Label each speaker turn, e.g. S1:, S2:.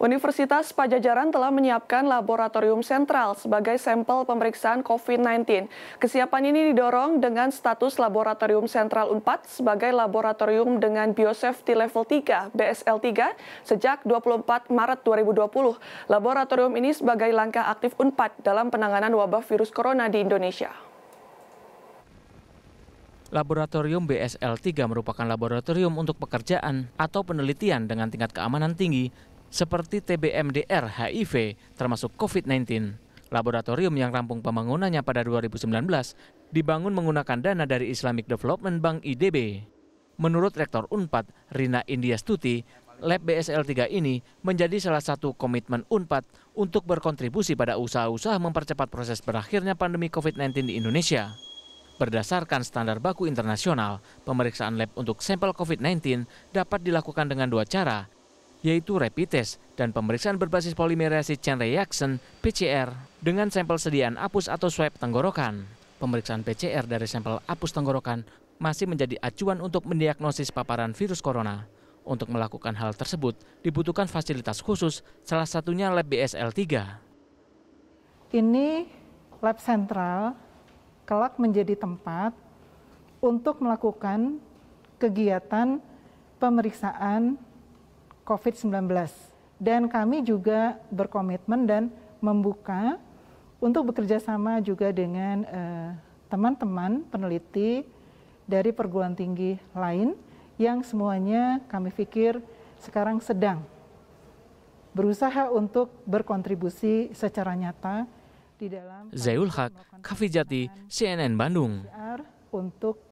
S1: Universitas Pajajaran telah menyiapkan laboratorium sentral sebagai sampel pemeriksaan COVID-19. Kesiapan ini didorong dengan status laboratorium sentral UNPAD sebagai laboratorium dengan biosafety level 3 BSL 3 sejak 24 Maret 2020. Laboratorium ini sebagai langkah aktif UNPAD dalam penanganan wabah virus corona di Indonesia.
S2: Laboratorium BSL-3 merupakan laboratorium untuk pekerjaan atau penelitian dengan tingkat keamanan tinggi seperti TBMDR HIV termasuk COVID-19. Laboratorium yang rampung pembangunannya pada 2019 dibangun menggunakan dana dari Islamic Development Bank IDB. Menurut Rektor UNPAD, Rina Stuti, Lab BSL3 ini menjadi salah satu komitmen UNPAD untuk berkontribusi pada usaha-usaha mempercepat proses berakhirnya pandemi COVID-19 di Indonesia. Berdasarkan standar baku internasional, pemeriksaan lab untuk sampel COVID-19 dapat dilakukan dengan dua cara, yaitu rapid test dan pemeriksaan berbasis polimerase chain reaction PCR dengan sampel sediaan apus atau swab tenggorokan. Pemeriksaan PCR dari sampel apus tenggorokan masih menjadi acuan untuk mendiagnosis paparan virus corona. Untuk melakukan hal tersebut dibutuhkan fasilitas khusus, salah satunya lab BSL-3.
S3: Ini lab sentral kelak menjadi tempat untuk melakukan kegiatan pemeriksaan COVID-19. Dan kami juga berkomitmen dan membuka untuk bekerja sama juga dengan eh, teman-teman uh, peneliti dari perguruan tinggi lain yang semuanya kami pikir sekarang sedang berusaha untuk berkontribusi secara nyata di dalam
S2: Zaiul Haq, Kafijati, CNN Bandung.
S3: Untuk